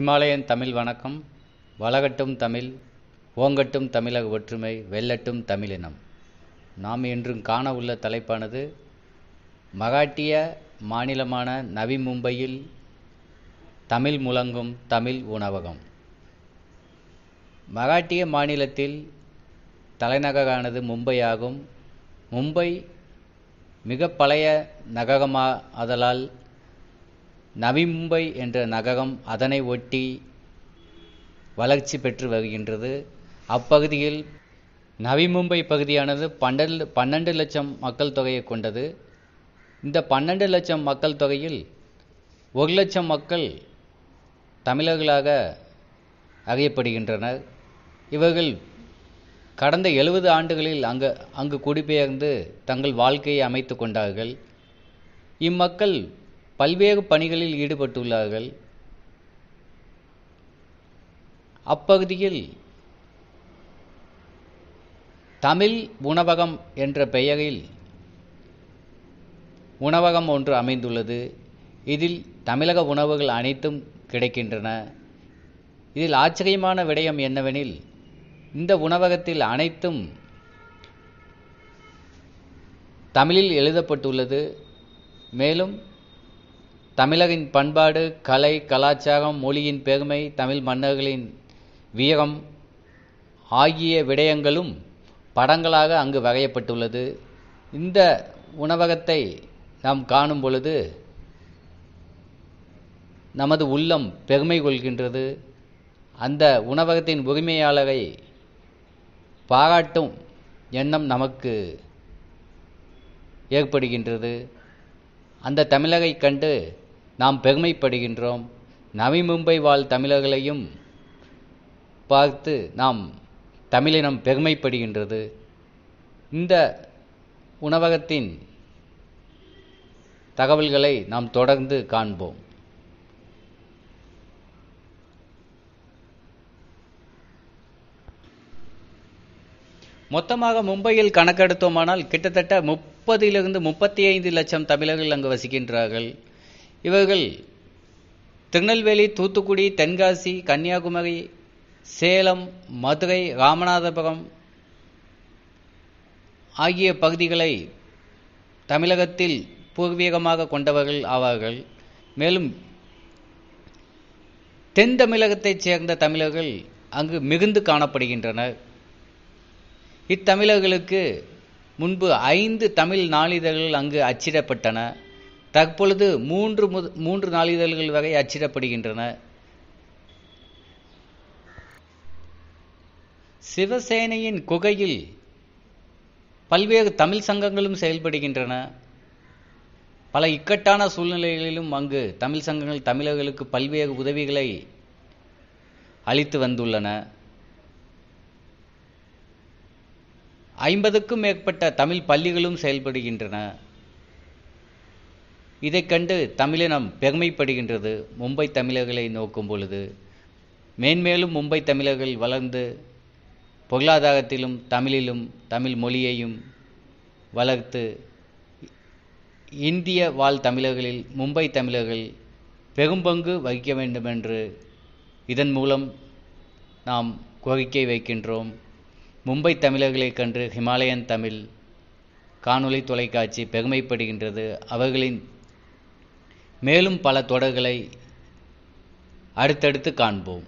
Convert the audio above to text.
Himalayan Tamil வணக்கம் வளகட்டும் தமிழ் ஓங்கட்டும் தமிழக ஒற்றுமை வெல்லட்டும் தமிழினம் நாம் இன்றும் காண உள்ள தலைப்பானது மகாட்டிய மாநிலமான நவி மும்பையில் தமிழ் முழங்கும் தமிழ் உணவகம் மகாட்டிய மாநிலத்தில் தலைநகரானது மும்பை ஆகும் மும்பை மிக பழைய நகரமா அதலால் நவி மும்பை என்ற நகரம் அதனை ஒட்டி வளர்ச்சி பெற்று வருகின்றது அப்பகுதியில் நவி மும்பை பகுதியானது பன்னெண்டு பன்னெண்டு லட்சம் மக்கள் தொகையை கொண்டது இந்த பன்னெண்டு லட்சம் மக்கள் தொகையில் ஒரு லட்சம் மக்கள் தமிழர்களாக அறியப்படுகின்றனர் இவர்கள் கடந்த எழுபது ஆண்டுகளில் அங்கு அங்கு குடிபெயர்ந்து தங்கள் வாழ்க்கையை அமைத்து கொண்டார்கள் இம்மக்கள் பல்வேறு பணிகளில் ஈடுபட்டுள்ளார்கள் அப்பகுதியில் தமிழ் உணவகம் என்ற பெயரில் உணவகம் ஒன்று அமைந்துள்ளது இதில் தமிழக உணவுகள் அனைத்தும் கிடைக்கின்றன இதில் ஆச்சரியமான விடயம் என்னவெனில் இந்த உணவகத்தில் அனைத்தும் தமிழில் எழுதப்பட்டுள்ளது மேலும் தமிழரின் பண்பாடு கலை கலாச்சாரம் மொழியின் பெருமை தமிழ் மன்னர்களின் வீரம் ஆகிய விடயங்களும் படங்களாக அங்கு வரையப்பட்டுள்ளது இந்த உணவகத்தை நாம் காணும் பொழுது நமது உள்ளம் பெருமை கொள்கின்றது அந்த உணவகத்தின் உரிமையாளரை பாராட்டும் எண்ணம் நமக்கு ஏற்படுகின்றது அந்த தமிழரை கண்டு நாம் பெருமைப்படுகின்றோம் நவி மும்பை வாழ் தமிழர்களையும் பார்த்து நாம் தமிழினம் பெருமைப்படுகின்றது இந்த உணவகத்தின் தகவல்களை நாம் தொடர்ந்து காண்போம் மொத்தமாக மும்பையில் கணக்கெடுத்தோமானால் கிட்டத்தட்ட முப்பதிலிருந்து முப்பத்தி ஐந்து லட்சம் தமிழர்கள் அங்கு வசிக்கின்றார்கள் இவர்கள் திருநெல்வேலி தூத்துக்குடி தென்காசி கன்னியாகுமரி சேலம் மதுரை ராமநாதபுரம் ஆகிய பகுதிகளை தமிழகத்தில் பூர்வீகமாக கொண்டவர்கள் ஆவார்கள் மேலும் தென் தமிழகத்தைச் சேர்ந்த தமிழர்கள் அங்கு மிகுந்து காணப்படுகின்றனர் இத்தமிழர்களுக்கு முன்பு ஐந்து தமிழ் நாளிதழ்கள் அங்கு அச்சிடப்பட்டன தற்பொழுது மூன்று முத மூன்று நாளிதழ்கள் வகை அச்சிடப்படுகின்றன சிவசேனையின் குகையில் பல்வேறு தமிழ் சங்கங்களும் செயல்படுகின்றன பல இக்கட்டான சூழ்நிலைகளிலும் அங்கு தமிழ் சங்கங்கள் தமிழர்களுக்கு பல்வேறு உதவிகளை அளித்து வந்துள்ளன ஐம்பதுக்கும் மேற்பட்ட தமிழ் பள்ளிகளும் செயல்படுகின்றன இதை கண்டு தமிழினம் பெருமைப்படுகின்றது மும்பை தமிழர்களை நோக்கும் பொழுது மேன்மேலும் மும்பை தமிழர்கள் வளர்ந்து பொருளாதாரத்திலும் தமிழிலும் தமிழ் மொழியையும் வளர்த்து இந்திய வாழ் தமிழர்களில் மும்பை தமிழர்கள் பெரும்பங்கு வகிக்க வேண்டும் என்று இதன் மூலம் நாம் கோரிக்கை வைக்கின்றோம் மும்பை தமிழர்களைக் கண்டு ஹிமாலயன் தமிழ் காணொளி தொலைக்காட்சி பெருமைப்படுகின்றது அவர்களின் மேலும் பல தொடர்களை அடுத்தடுத்து காண்போம்